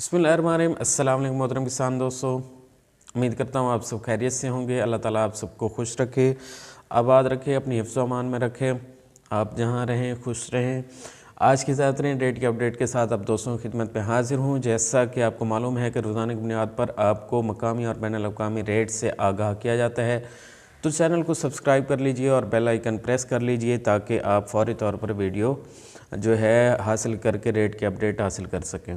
बसमिल अल्लाम मोहतरम किसान दोस्तों उम्मीद करता हूँ आप सब खैरियत से होंगे अल्लाह ताला आप सबको खुश रखे आबाद रखे अपनी हिफ्जमान में रखे आप जहाँ रहें खुश रहें आज की ज़्यादातर डेट की अपडेट के साथ आप दोस्तों की खिदमत पर हाजिर हूँ जैसा कि आपको मालूम है कि रोज़ाना की बुनियाद पर आपको मकामी और बैन अवी रेट से आगाह किया जाता है तो चैनल को सब्सक्राइब कर लीजिए और बेल आइकन प्रेस कर लीजिए ताकि आप फौरी तौर पर वीडियो जो है हासिल करके रेट की अपडेट हासिल कर सकें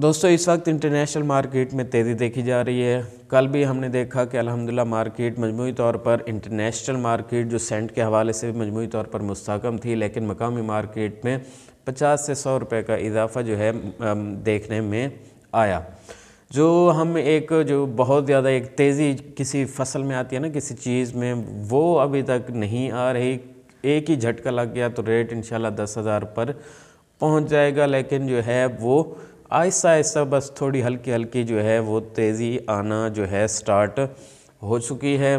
दोस्तों इस वक्त इंटरनेशनल मार्केट में तेज़ी देखी जा रही है कल भी हमने देखा कि अल्हम्दुलिल्लाह मार्केट मजमू तौर पर इंटरनेशनल मार्केट जो सेंट के हवाले से मजमू तौर पर मुस्कम थी लेकिन मकामी मार्केट में 50 से 100 रुपए का इजाफा जो है देखने में आया जो हम एक जो बहुत ज़्यादा एक तेज़ी किसी फसल में आती है ना किसी चीज़ में वो अभी तक नहीं आ रही एक ही झटका लग गया तो रेट इन शस हज़ार पर पहुँच जाएगा लेकिन जो है वो आहिस्ता आहिस्ता बस थोड़ी हल्की हल्की जो है वो तेज़ी आना जो है स्टार्ट हो चुकी है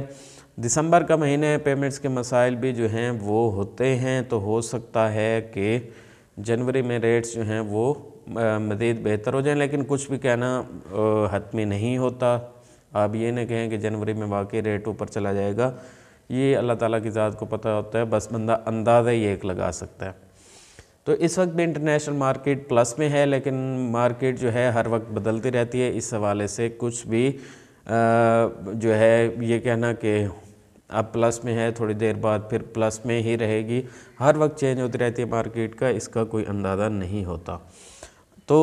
दिसंबर का महीने पेमेंट्स के मसाइल भी जो हैं वो होते हैं तो हो सकता है कि जनवरी में रेट्स जो हैं वो मज़ीद बेहतर हो जाएं लेकिन कुछ भी कहना हतमी नहीं होता आप ये ना कहें कि जनवरी में वाकई रेट ऊपर चला जाएगा ये अल्लाह ताला की ज़ात को पता होता है बस बंदा अंदाज़ा ही एक लगा सकता है तो इस वक्त भी इंटरनेशनल मार्केट प्लस में है लेकिन मार्केट जो है हर वक्त बदलती रहती है इस हवाले से कुछ भी जो है ये कहना कि अब प्लस में है थोड़ी देर बाद फिर प्लस में ही रहेगी हर वक्त चेंज होती रहती है मार्केट का इसका कोई अंदाज़ा नहीं होता तो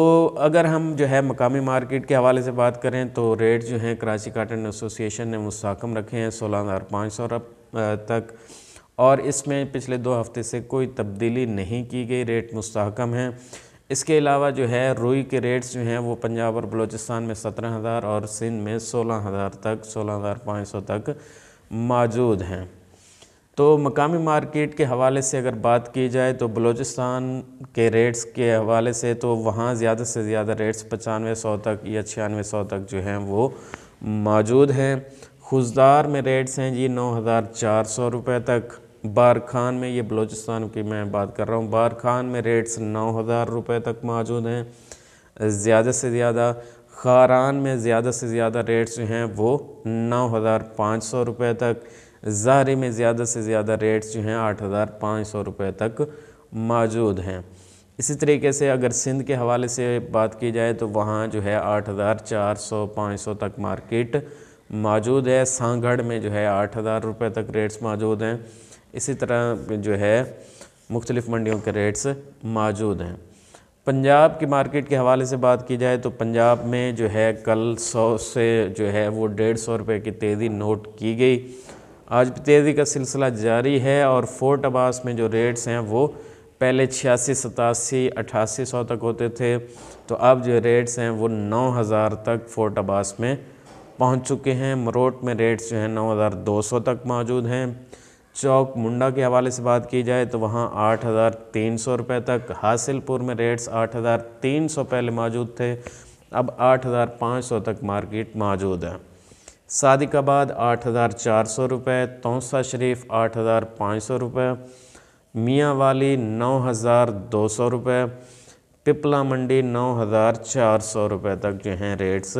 अगर हम जो है मकामी मार्केट के हवाले से बात करें तो रेट जो हैं कराची काटन एसोसिएशन ने मुस्कम रखे हैं सोलह हज़ार पाँच सौ तक और इसमें पिछले दो हफ्ते से कोई तब्दीली नहीं की गई रेट मुस्तकम हैं इसके अलावा जो है रुई के रेट्स जो हैं वो पंजाब और बलूचिस्तान में सत्रह हज़ार और सिंध में सोलह हज़ार तक सोलह हज़ार पाँच सौ तक मौजूद हैं तो मकामी मार्केट के हवाले से अगर बात की जाए तो बलूचिस्तान के रेट्स के हवाले से तो वहाँ ज़्यादा से ज़्यादा रेट्स पचानवे सौ तक या छियानवे सौ तक जो हैं वो मौजूद हैं खुशदार में रेट्स हैं जी नौ हज़ार चार सौ रुपये तक बार खान में ये बलूचिस्तान की मैं बात कर रहा हूँ बार खान में रेट्स नौ हज़ार रुपये तक मौजूद हैं ज़्यादा से ज़्यादा खारान में ज़्यादा से ज़्यादा रेट्स जो हैं वो नौ हज़ार पाँच सौ रुपये तक ज़ारी में ज़्यादा से ज़्यादा रेट्स जो हैं आठ हज़ार पाँच सौ रुपये तक मौजूद हैं इसी तरीके से अगर सिंध के हवाले से बात की जाए तो वहाँ जो है आठ हज़ार चार सौ पाँच सौ तक मार्केट मौजूद है सांगढ़ में जो है आठ हज़ार रुपये तक रेट्स मौजूद हैं इसी तरह जो है मुख्तलिफ़ मंडियों के रेट्स मौजूद हैं पंजाब की मार्केट के हवाले से बात की जाए तो पंजाब में जो है कल सौ से जो है वो डेढ़ सौ रुपये की तेज़ी नोट की गई आज भी तेज़ी का सिलसिला जारी है और फोर्ट आबास में जो रेट्स हैं वो पहले छियासी सतासी अठासी सौ तक होते थे तो अब जो रेट्स हैं वो नौ हज़ार तक फोर्ट आबास में पहुँच चुके हैं मरोट में रेट्स जो हैं नौ हज़ार दो सौ तक मौजूद हैं चौक मुंडा के हवाले से बात की जाए तो वहाँ आठ हज़ार तीन सौ रुपये तक हासिलपुर में रेट्स आठ हज़ार तीन सौ पहले मौजूद थे अब आठ हज़ार पाँच सौ तक मार्केट मौजूद है सादिकाबाद आठ हज़ार चार सौ रुपये तोसा शरीफ आठ हज़ार पाँच सौ रुपये मियाँ वाली नौ हज़ार दो सौ रुपये पिपला मंडी नौ हज़ार चार सौ रुपये तक जो हैं रेट्स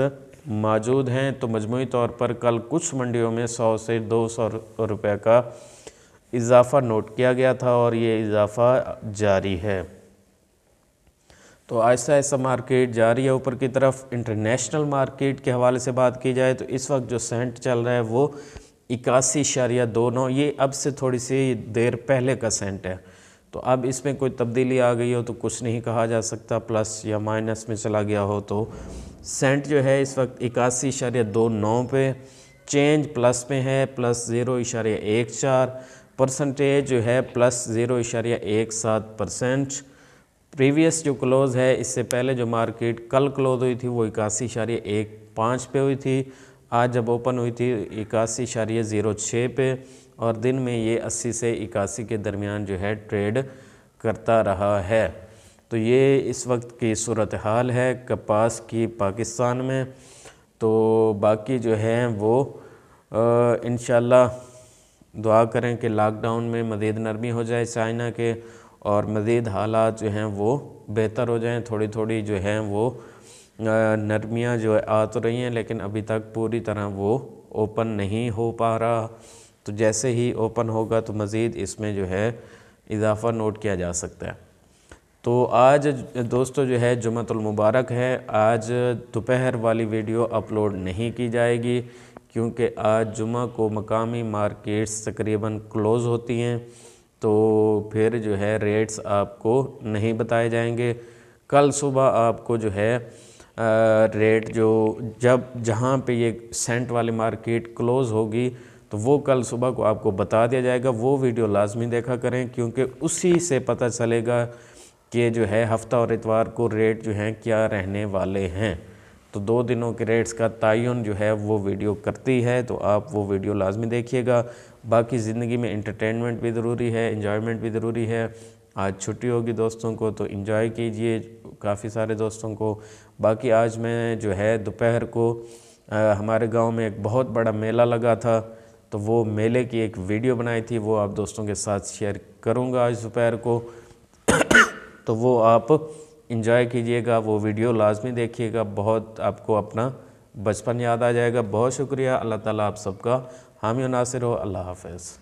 मौजूद हैं तो मजमू तौर पर कल कुछ मंडियों में सौ से दो सौ रुपये का इजाफ़ा नोट किया गया था और ये इजाफ़ा जारी है तो ऐसा ऐसा मार्केट जारी है ऊपर की तरफ इंटरनेशनल मार्केट के हवाले से बात की जाए तो इस वक्त जो सेंट चल रहा है वो इक्यासी इशारिया दो नौ ये अब से थोड़ी सी देर पहले का सेंट है तो अब इसमें कोई तब्दीली आ गई हो तो कुछ नहीं कहा जा सकता प्लस या माइनस में चला गया हो तो सेंट जो है इस वक्त इक्यासी इशारे दो नौ पे चेंज प्लस में है प्लस ज़ीरो इशारे एक चार परसेंटेज जो है प्लस ज़ीरो इशारिया एक सात परसेंट प्रीवियस जो क्लोज़ है इससे पहले जो मार्केट कल क्लोज हुई थी वो इक्यासी इशारिया एक पाँच पे हुई थी आज जब ओपन हुई थी इक्यासी इशारिया ज़ीरो छः पे और दिन में ये अस्सी से इक्यासी के दरमियान जो है ट्रेड करता रहा है तो ये इस वक्त की सूरत हाल है कपास की पाकिस्तान में तो बाकी जो है वो इन दुआ करें कि लॉकडाउन में मज़ीद नरमी हो जाए चाइना के और मज़ीद हालात जो हैं वो बेहतर हो जाएँ थोड़ी थोड़ी जो हैं वो नरमियाँ जो है आ तो रही हैं लेकिन अभी तक पूरी तरह वो ओपन नहीं हो पा रहा तो जैसे ही ओपन होगा तो मज़ीद इसमें जो है इजाफा नोट किया जा सकता है तो आज दोस्तों जो है जुमतुलमबारक है आज दोपहर वाली वीडियो अपलोड नहीं की जाएगी क्योंकि आज जुमा को मकामी मार्केट्स तकरीबन क्लोज़ होती हैं तो फिर जो है रेट्स आपको नहीं बताए जाएंगे कल सुबह आपको जो है रेट जो जब जहाँ पे ये सेंट वाली मार्केट क्लोज़ होगी तो वो कल सुबह को आपको बता दिया जाएगा वो वीडियो लाजमी देखा करें क्योंकि उसी से पता चलेगा कि जो है हफ्ता और इतवार को रेट जो हैं क्या रहने वाले हैं तो दो दिनों के रेट्स का तयन जो है वो वीडियो करती है तो आप वो वीडियो लाजमी देखिएगा बाकी ज़िंदगी में इंटरटेनमेंट भी ज़रूरी है इन्जॉयमेंट भी ज़रूरी है आज छुट्टी होगी दोस्तों को तो इन्जॉय कीजिए काफ़ी सारे दोस्तों को बाकी आज मैं जो है दोपहर को आ, हमारे गांव में एक बहुत बड़ा मेला लगा था तो वो मेले की एक वीडियो बनाई थी वो आप दोस्तों के साथ शेयर करूँगा आज दोपहर को तो वो आप इंजॉय कीजिएगा वो वीडियो लाजमी देखिएगा बहुत आपको अपना बचपन याद आ जाएगा बहुत शुक्रिया अल्लाह ताला आप सबका हामी नासिर हो अल्लाह हाफिज़